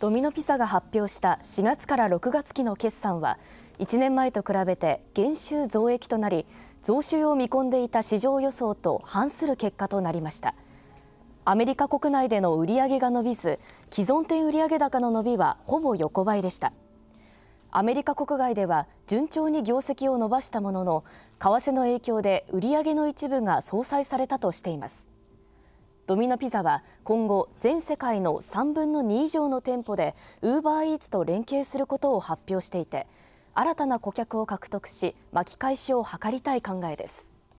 ドミノ・ピザが発表した4月から6月期の決算は1年前と比べて減収増益となり増収を見込んでいた市場予想と反する結果となりましたアメリカ国内での売上が伸びず既存店売上高の伸びはほぼ横ばいでしたアメリカ国外では順調に業績を伸ばしたものの為替の影響で売上の一部が相殺されたとしていますドミノ・ピザは今後全世界の3分の2以上の店舗でウーバーイーツと連携することを発表していて新たな顧客を獲得し巻き返しを図りたい考えです